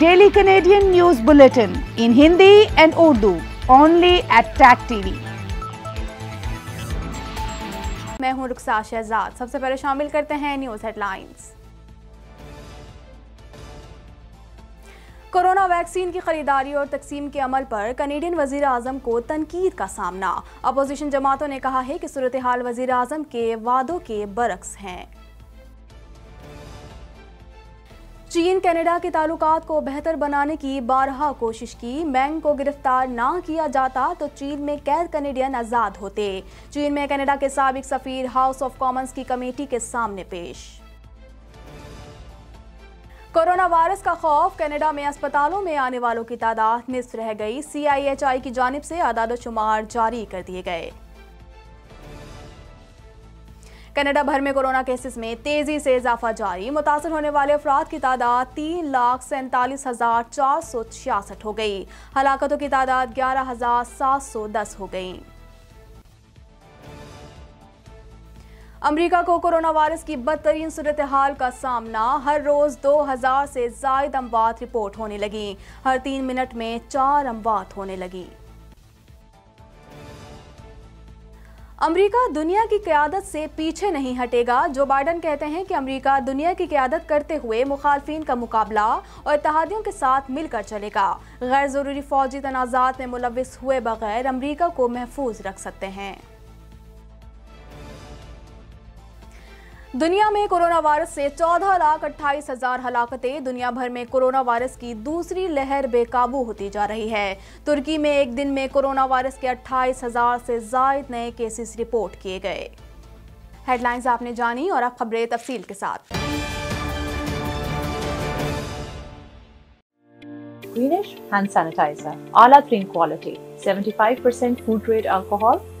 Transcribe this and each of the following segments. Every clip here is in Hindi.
Daily Canadian news bulletin in Hindi and Urdu only at TAG TV मैं हूं रुखसा शहजाद सबसे पहले शामिल करते हैं न्यूज हेडलाइंस कोरोना वैक्सीन की खरीदारी और तकसीम के अमल पर कनेडियन वजीर अजम को तनकीद का सामना अपोजिशन जमातों ने कहा है कि सूरत हाल वजीर अजम के वादों के बरक्स हैं चीन कनाडा के ताल्लुकात को बेहतर बनाने की बारहा कोशिश की मैंग को गिरफ्तार ना किया जाता तो चीन में कैद कनेडियन आज़ाद होते चीन में कनाडा के सबक सफ़ीर हाउस ऑफ कॉमन्स की कमेटी के सामने पेश कोरोना वायरस का खौफ कनाडा में अस्पतालों में आने वालों की तादाद निस्फ रह गई सीआईएचआई की जानब से आदाद शुमार जारी कर दिए गए कनाडा भर में कोरोना केसेस में तेजी से इजाफा जारी मुतासर होने वाले अफराद की तादाद तीन लाख सैंतालीस हजार चार सौ छियासठ हो गई हलाकतों की तादाद ग्यारह हजार सात सौ दस हो गई अमेरिका को कोरोना वायरस की बदतरीन सूरत हाल का सामना हर रोज 2000 से जायद अमवात रिपोर्ट होने लगी हर तीन मिनट में चार अमवात होने लगी अमेरिका दुनिया की क्यादत से पीछे नहीं हटेगा जो बाइडन कहते हैं कि अमेरिका दुनिया की क्यादत करते हुए मुखालफी का मुकाबला और इतिहादियों के साथ मिलकर चलेगा गैर ज़रूरी फौजी तनाज़ात में मुलविस हुए बगैर अमरीका को महफूज रख सकते हैं दुनिया में कोरोना वायरस से चौदह लाख अट्ठाईस हजार हलाकते दुनिया भर में कोरोना वायरस की दूसरी लहर बेकाबू होती जा रही है तुर्की में एक दिन में कोरोना वायरस के अट्ठाईस हजार से जायद नए केसेस रिपोर्ट किए गए हेडलाइंस आपने जानी और अब खबरें तफसील के साथ ग्रीनिश हैंड सैनिटाइजर आला quality 75% food grade alcohol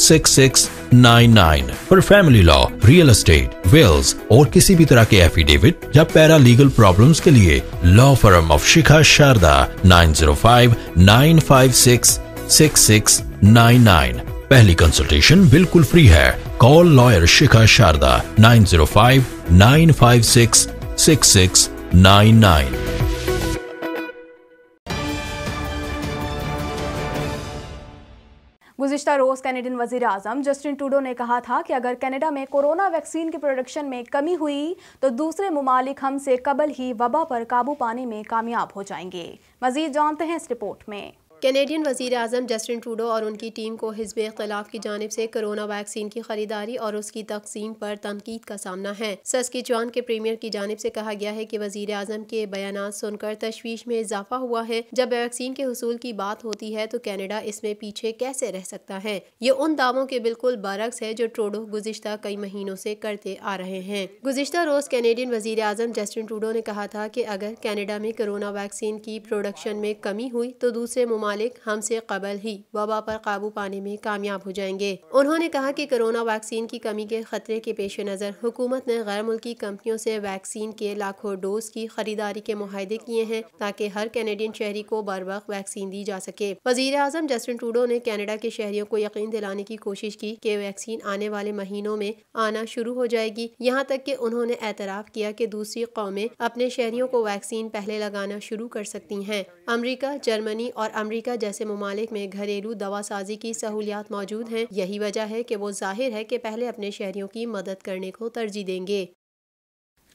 6699 for family law real estate wills और किसी भी तरह के एफिडेविट या पैरा लीगल प्रॉब्लम के लिए law firm of Shikha Sharda 9059566699 पहली कंसल्टेशन बिल्कुल फ्री है कॉल लॉयर शिखा शारदा 9059566699 गुजशत रोज़ कैनेडियन वजी अजम जस्टिन टूडो ने कहा था कि अगर कैनेडा में कोरोना वैक्सीन की प्रोडक्शन में कमी हुई तो दूसरे ममालिक हमसे कबल ही वबा पर काबू पाने में कामयाब हो जाएंगे मजीद जानते हैं इस रिपोर्ट में कैनेडियन वज़ी अजम जस्टिन ट्रूडो और उनकी टीम को हिजब अख्तिलाफ़ की जानब से कोरोना वैक्सीन की खरीदारी और उसकी तकसीम पर तनकीद का सामना है सस्की चौहान के प्रीमियर की जानब से कहा गया है कि वजीर अजम के बयान सुनकर तशवीश में इजाफा हुआ है जब वैक्सीन के हसूल की बात होती है तो कैनेडा इसमें पीछे कैसे रह सकता है ये उन दावों के बिल्कुल बरक्स है जो ट्रूडो गुजशत कई महीनों से करते आ रहे हैं गुजशत रोज कैनेडियन वजीर अजम जस्टिन ट्रूडो ने कहा था कि अगर कैनेडा में कोरोना वैक्सीन की प्रोडक्शन में कमी हुई तो दूसरे ममालिक ममालिक हमसे कबल ही वबा पर काबू पाने में कामयाब हो जाएंगे उन्होंने कहा कि कोरोना वैक्सीन की कमी के खतरे के पेश नज़र हुकूमत ने गैर मुल्की कंपनियों से वैक्सीन के लाखों डोज की खरीदारी के माहदे किए हैं ताकि हर कैनेडियन शहरी को बर वक्त वैक्सीन दी जा सके वजी अजम जस्टिन टूडो ने कैनेडा के शहरियों को यकीन दिलाने की कोशिश की कि वैक्सीन आने वाले महीनों में आना शुरू हो जाएगी यहाँ तक कि उन्होंने एतराफ़ किया कि दूसरी कौमें अपने शहरियों को वैक्सीन पहले लगाना शुरू कर सकती हैं अमरीका जर्मनी और अमरीका अमरीका जैसे ममालिक में घरेलू दवा साजी की सहूलियात मौजूद हैं यही वजह है कि वो जाहिर है कि पहले अपने शहरियों की मदद करने को तरजीह देंगे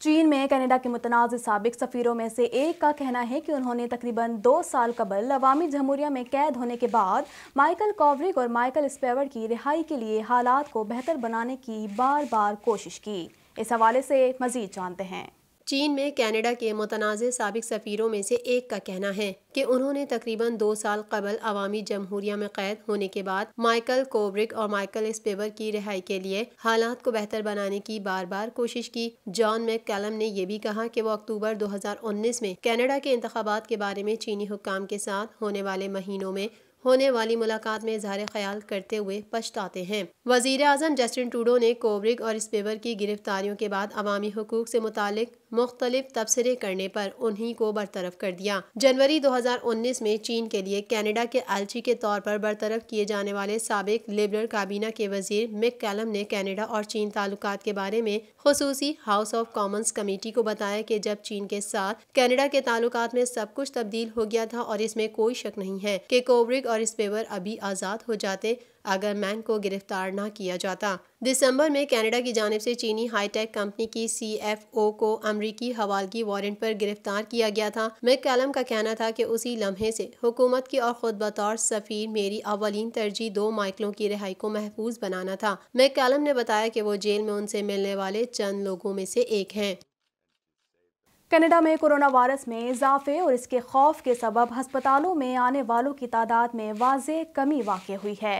चीन में कनाडा के मुतनाज़ सबक सफ़ीरों में से एक का कहना है कि उन्होंने तकरीबन दो साल कबल अवामी जमहूरिया में कैद होने के बाद माइकल कॉवरिक और माइकल स्पेवर की रिहाई के लिए हालात को बेहतर बनाने की बार बार कोशिश की इस हवाले से मज़ीद जानते हैं चीन में कनाडा के मुतनाज़ सबक सफ़ीरों में से एक का कहना है कि उन्होंने तकरीबन दो साल कबल अवामी जमहूरिया में कैद होने के बाद माइकल कोब्रिक और माइकल स्पेवर की रिहाई के लिए हालात को बेहतर बनाने की बार बार कोशिश की जॉन मैकलम ने यह भी कहा कि वो अक्टूबर 2019 में कनाडा के इंतबात के बारे में चीनी हुकाम के साथ होने वाले महीनों में होने वाली मुलाकात में इजहार ख्याल करते हुए पछताते हैं वजीर अजम जस्टिन टूडो ने कोबरिक और स्पेवर की गिरफ्तारियों के बाद अवामी हकूक से मुतक मुख्तलिफ तबसरे करने पर उन्हीं को बरतरफ कर दिया जनवरी 2019 में चीन के लिए कनाडा के आलची के तौर पर बरतरफ किए जाने वाले सबक लिबरल काबीना के वजीर मिक कैलम ने कनाडा और चीन ताल्लुक के बारे में खसूसी हाउस ऑफ कॉमन्स कमेटी को बताया कि जब चीन के साथ कनाडा के ताल्लुक में सब कुछ तब्दील हो गया था और इसमें कोई शक नहीं है कि कोबरिक और स्पेवर अभी आज़ाद हो जाते अगर मैंग को गिरफ्तार ना किया जाता दिसंबर में कनाडा की जानब से चीनी हाईटेक कंपनी की सीएफओ को अमरीकी हवालगी वारंट पर गिरफ्तार किया गया था मैक कैलम का कहना था कि उसी लम्हे से हुकूमत की और खुद बतौर सफ़ीर मेरी अवलिन तरजीह दो माइकलों की रिहाई को महफूज बनाना था मैक कैलम ने बताया कि वो जेल में उनसे मिलने वाले चंद लोगों में से एक हैं कनाडा में कोरोना वायरस में इजाफे और इसके खौफ के सबब हस्पतालों में आने वालों की तादाद में वाज कमी वाक़ हुई है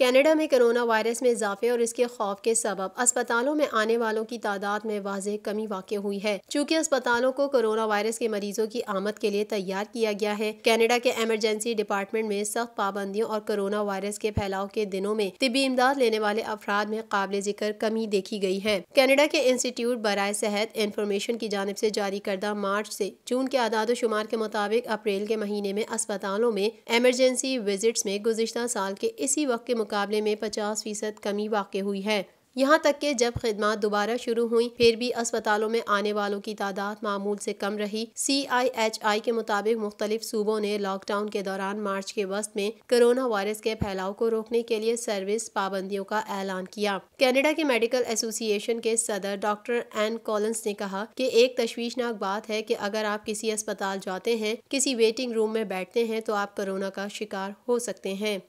कनाडा में कोरोना वायरस में इजाफे और इसके खौफ के सबब अस्पतालों में आने वालों की तादाद में वाज कमी वाक़ हुई है चूँकि अस्पतालों को कोरोना वायरस के मरीजों की आमद के लिए तैयार किया गया है कैनेडा के एमरजेंसी डिपार्टमेंट में सख्त पाबंदियों और कोरोना वायरस के फैलाव के दिनों में तबी इमदाद लेने वाले अफराद में काबिल जिक्र कमी देखी गई है कैनेडा के इंस्टीट्यूट बरए सेहत इंफॉर्मेशन की जानब ऐसी जारी करदा मार्च ऐसी जून के आदाद शुमार के मुताबिक अप्रैल के महीने में अस्पतालों में एमरजेंसी विजिट में गुजशत साल के इसी वक्त के मुकाबले में पचास फीसद कमी वाक़ हुई है यहाँ तक के जब खदमात दोबारा शुरू हुई फिर भी अस्पतालों में आने वालों की तादाद मामूल से कम रही सी आई एच आई के मुताबिक मुख्तलिफ सूबों ने लॉकडाउन के दौरान मार्च के वस्त में कोरोना वायरस के फैलाव को रोकने के लिए सर्विस पाबंदियों का ऐलान किया कनाडा के मेडिकल एसोसिएशन के सदर डॉक्टर एन कॉलन्स ने कहा कि एक तश्वीशनाक बात है कि अगर आप किसी अस्पताल जाते हैं किसी वेटिंग रूम में बैठते हैं तो आप कोरोना का शिकार हो सकते हैं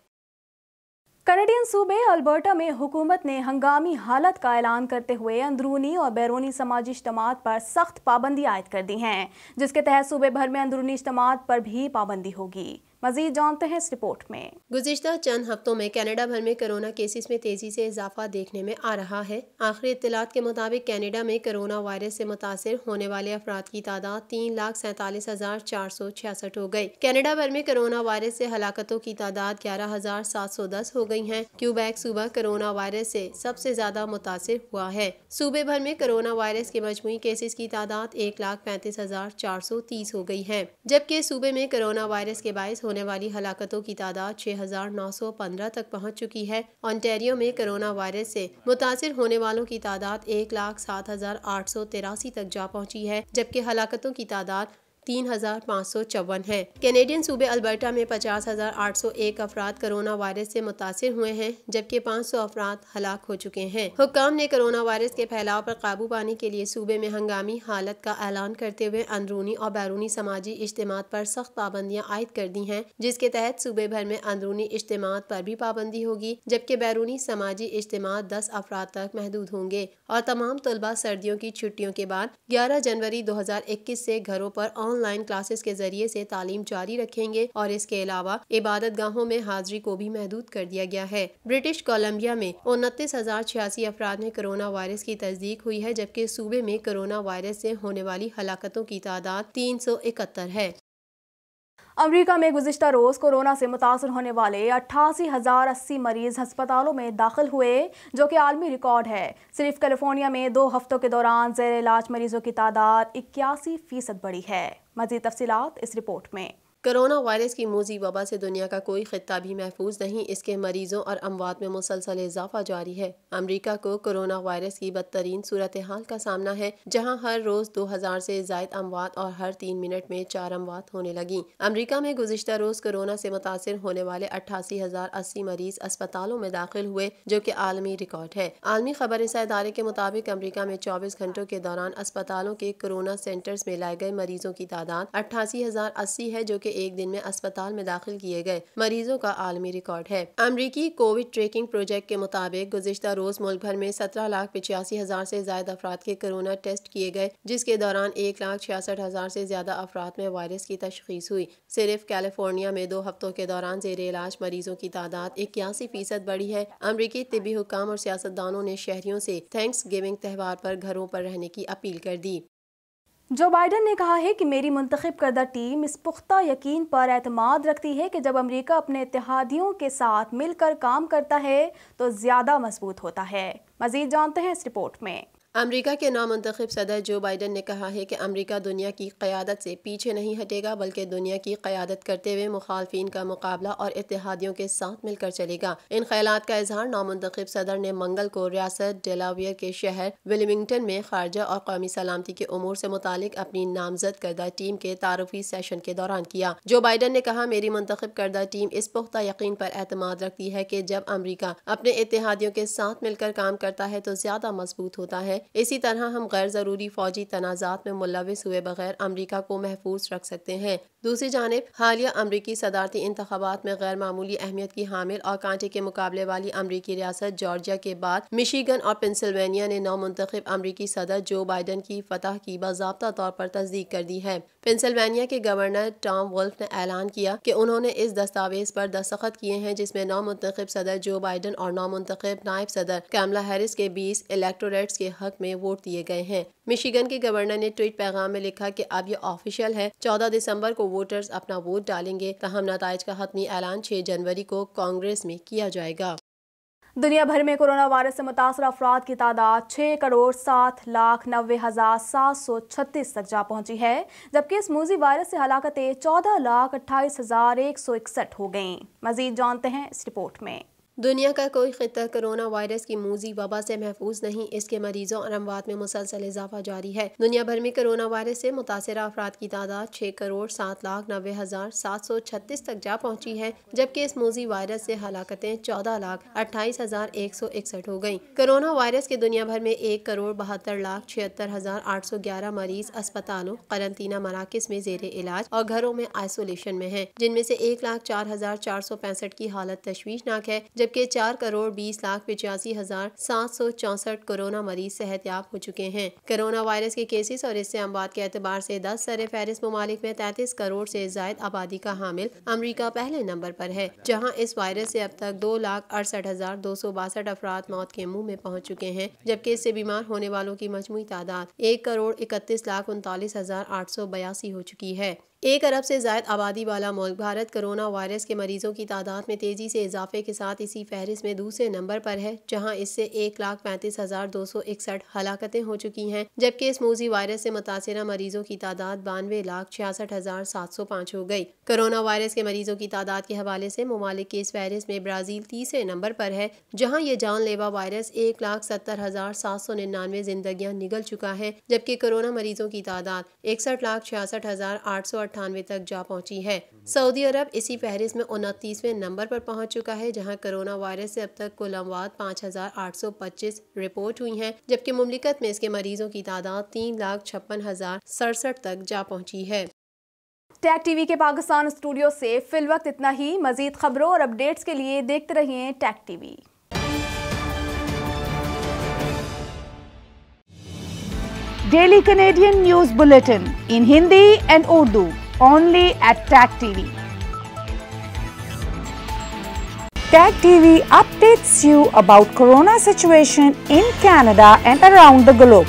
कनेडियन सूबे अल्बर्टा में हुकूमत ने हंगामी हालत का ऐलान करते हुए अंदरूनी और बैरूनी समाजी इज्तम पर सख्त पाबंदी आयद कर दी हैं जिसके तहत सूबे भर में अंदरूनी इज्तम पर भी पाबंदी होगी मजीद जानते हैं इस रिपोर्ट में गुजशत चंद हफ्तों में कनाडा भर में कोरोना केसेस में तेजी से इजाफा देखने में आ रहा है आखिरी इतलात के मुताबिक कनाडा में कोरोना वायरस से मुतासर होने वाले अफराद की तादाद तीन लाख सैतालीस हजार चार सौ छियासठ हो गई कनाडा भर में कोरोना वायरस से हलाकतों की तादाद ग्यारह हजार सात सौ दस हो गई है क्यूबैक सूबा कोरोना वायरस से सबसे ज्यादा मुतासर हुआ है सूबे भर में कोरोना वायरस के मजमू केसेस की तादाद एक लाख पैंतीस हजार चार सौ तीस हो गई है जबकि सूबे में कोरोना वायरस के बायस होने वाली हलाकतों की तादाद 6,915 तक पहुंच चुकी है ऑन्टेरियो में कोरोना वायरस से मुतासर होने वालों की तादाद एक लाख सात हजार आठ सौ तिरासी तक जा पहुंची है जबकि हलाकतों की तादाद तीन हजार पाँच सौ चौवन है कैनेडियन सूबे अल्बर्टा में पचास हजार आठ सौ एक अफराद कोरोना वायरस से मुतासर हुए हैं जबकि पाँच सौ अफराद हलाक हो चुके हैं हुकाम ने कोरोना वायरस के फैलाव पर काबू पाने के लिए सूबे में हंगामी हालत का ऐलान करते हुए अंदरूनी और बैरूनी समाजी इज्तम पर सख्त पाबंदियाँ आयद कर दी हैं जिसके तहत सूबे भर में अंदरूनी इज्तम पर भी पाबंदी होगी जबकि बैरूनी समाजी इज्तम दस अफराद तक महदूद होंगे और तमाम तलबा सर्दियों की छुट्टियों के बाद ग्यारह जनवरी दो हजार इक्कीस ऐसी घरों आरोप ऑनलाइन क्लासेस के जरिए से तालीम जारी रखेंगे और इसके अलावा इबादत गाहों में हाजिरी को भी महदूद कर दिया गया है ब्रिटिश कोलम्बिया में उनतीस हजार छियासी अफराद में कोरोना वायरस की तस्दीक हुई है जबकि सूबे में कोरोना वायरस से होने वाली हलाकतों की तादाद तीन सौ इकहत्तर है अमरीका में गुजशत रोज़ कोरोना से मुतासर होने वाले अट्ठासी हज़ार अस्सी मरीज़ हस्पतालों में दाखिल हुए जो कि आलमी रिकॉर्ड है सिर्फ कैलिफोर्निया में दो हफ्तों के दौरान जैर इलाज मरीज़ों की तादाद इक्यासी फ़ीसद बढ़ी है मजीद तफसीत इस रिपोर्ट में कोरोना वायरस की मोजी वबा से दुनिया का कोई खत्ता भी महफूज नहीं इसके मरीजों और अमवात में मुसलसल इजाफा जारी है अमरीका को कोरोना वायरस की बदतरीन सूरत हाल का सामना है जहां हर रोज दो हज़ार से जायद अमवात और हर तीन मिनट में चार अमवात होने लगी अमरीका में गुजशत रोज कोरोना से मुतासर होने वाले अट्ठासी हजार अस्सी मरीज अस्पतालों में दाखिल हुए जो की आलमी रिकॉर्ड है आलमी खबर इस इदारे के मुताबिक अमरीका में चौबीस घंटों के दौरान अस्पतालों के कोरोना सेंटर्स में लाए गए मरीजों की तादाद अट्ठासी हजार अस्सी है जो की एक दिन में अस्पताल में दाखिल किए गए मरीजों का आलमी रिकॉर्ड है अमरीकी कोविड ट्रेकिंग प्रोजेक्ट के मुताबिक गुजशत रोज मुल्क भर में सत्रह लाख पिचासी हजार ऐसी ज्यादा अफराद के कोरोना टेस्ट किए गए जिसके दौरान एक लाख छियासठ हजार ऐसी ज्यादा अफराद में वायरस की तशखीस हुई सिर्फ कैलिफोर्निया में दो हफ्तों के दौरान जेर इलाज मरीजों की तादाद इक्यासी फीसद बढ़ी है अमरीकी तिबी हुकाम और सियासतदानों ने शहरियों ऐसी थैंक्स गिविंग त्यौहार पर घरों पर रहने की अपील कर दी जो बाइडन ने कहा है कि मेरी मुंतखब करदा टीम इस पुख्ता यकीन पर अतमाद रखती है कि जब अमेरिका अपने इतिहादियों के साथ मिलकर काम करता है तो ज़्यादा मजबूत होता है मज़ीद जानते हैं इस रिपोर्ट में अमरीका के नामंतखब सदर जो बाइडन ने कहा है कि अमरीका दुनिया की क़्यादत से पीछे नहीं हटेगा बल्कि दुनिया की क़्यादत करते हुए मुखालफी का मुकाबला और इतिहादियों के साथ मिलकर चलेगा इन ख्याल का इजहार नामंतखब सदर ने मंगल को रियासत डेलावियर के शहर विलिंगटन में खारजा और कौमी सलामती के अमूर से मुतालिक अपनी नामजद करदा टीम के तारफी सेशन के दौरान किया जो बाइडन ने कहा मेरी मंतखब करदा टीम इस पुख्ता यकीन पर एतमाद रखती है कि जब अमरीका अपने इतिहादियों के साथ मिलकर काम करता है तो ज्यादा मजबूत होता है इसी तरह हम गैर ज़रूरी फौजी तनाज़ात में मुलविस हुए बगैर अमरीका को महफूज रख सकते हैं दूसरी जानब हालिया अमरीकी सदारती इंतबात में गैर मामूली अहमियत की हामिल और कांटे के मुकाबले वाली अमरीकी रियासत जॉर्जिया के बाद मिशीगन और पेंसिल्वेनिया ने नौ मुंतब अमरीकी सदर जो बाइडन की फतह की बाबा तौर पर तस्दीक कर दी है पेंसिल्वेनिया के गवर्नर टॉम वुल्फ ने ऐलान किया कि उन्होंने इस दस्तावेज पर दस्तखत किए हैं जिसमें नौ मुंतब सदर जो बाइडन और नौ मुंतब नायब सदर कैमला हैरिस के बीस इलेक्टोरेट्स के हक मत में वोट दिए गए हैं मिशिगन के गवर्नर ने ट्वीट पैगाम में लिखा कि अब ये ऑफिशियल है 14 दिसंबर को वोटर्स अपना वोट डालेंगे तहम नतज का हतमी ऐलान 6 जनवरी को कांग्रेस में किया जाएगा दुनिया भर में कोरोना वायरस से मुतासर अफराद की तादाद छः करोड़ सात लाख नब्बे हज़ार सात सौ छत्तीस तक जा पहुंची है जबकि इस मूजी वायरस से हलाकतें चौदह लाख अट्ठाईस हज़ार एक सौ इकसठ हो गई मजीद जानते हैं इस रिपोर्ट में दुनिया का कोई खत्ता कोरोना वायरस की मूजी वबा से महफूज नहीं इसके मरीजों और अमवात में मुसलसल इजाफा जारी है दुनिया भर में कोरोना वायरस से मुतासर अफराद की तादाद छः करोड़ सात लाख नबे हज़ार सात सौ छत्तीस तक जा पहुँची है जबकि इस मूजी वायरस से हलाकतें चौदह लाख अट्ठाईस हज़ार एक सौ इकसठ हो गयी कोरोना वायरस के दुनिया भर में एक करोड़ बहत्तर लाख छिहत्तर हज़ार आठ सौ ग्यारह मरीज अस्पतालों करंतना मराकज में जेर इलाज और घरों में आइसोलेशन में है जिनमें से एक लाख चार हज़ार चार सौ पैंसठ की हालत तशवीशनाक है जब जबकि चार करोड़ बीस लाख पिचासी हजार सात सौ चौसठ कोरोना मरीज सेहतियाब हो चुके हैं कोरोना वायरस के केसेस और इससे अमबाद के अतबार से दस सर फहरिस्त ममालिक में तैतीस करोड़ से जायद आबादी का हामिल अमरीका पहले नंबर पर है जहाँ इस वायरस से अब तक दो लाख अड़सठ हजार दो सौ बासठ अफराद मौत के मुंह में पहुंच चुके हैं जबकि इससे बीमार होने वालों की मजमू तादाद एक करोड़ इकतीस लाख उनतालीस हजार आठ सौ बयासी हो चुकी है एक अरब से जायद आबादी वाला मुल्क भारत कोरोना वायरस के मरीजों की तादाद में तेज़ी से इजाफे के साथ इसी फहरिस्त में दूसरे नंबर पर है जहां इससे एक लाख पैंतीस हज़ार दो सौ इकसठ हलाकतें हो चुकी हैं जबकि इस मोजी वायरस से मुतासर मरीजों की तादाद बानवे लाख छियासठ हज़ार सात सौ पाँच हो गई कोरोना वायरस के मरीजों की तादाद के हवाले से ममालिक की इस फहरिस्त में ब्राज़ील तीसरे नंबर पर है जहाँ ये जानलेवा वायरस एक लाख सत्तर हज़ार सात सौ निन्यानवे जिंदगियाँ निगल चुका है जबकि कोरोना मरीजों की तादाद इकसठ लाख छियासठ हज़ार आठ सौ अट्ठानवे तक जा पहुंची है सऊदी अरब इसी फहरिस्त में उनतीसवें नंबर पर पहुंच चुका है जहां कोरोना वायरस से अब तक कुल अमवात पाँच हजार आठ सौ पच्चीस रिपोर्ट हुई हैं जबकि मुमलिकत में इसके मरीजों की तादाद तीन लाख छप्पन हजार सड़सठ तक जा पहुंची है टैग टीवी के पाकिस्तान स्टूडियो से फिल वक्त इतना ही मजीद खबरों और अपडेट्स के लिए देखते रहिए TAG TV daily Canadian news bulletin in Hindi and Urdu only at TAG TV. TAG TV updates you about corona situation in Canada and around the globe.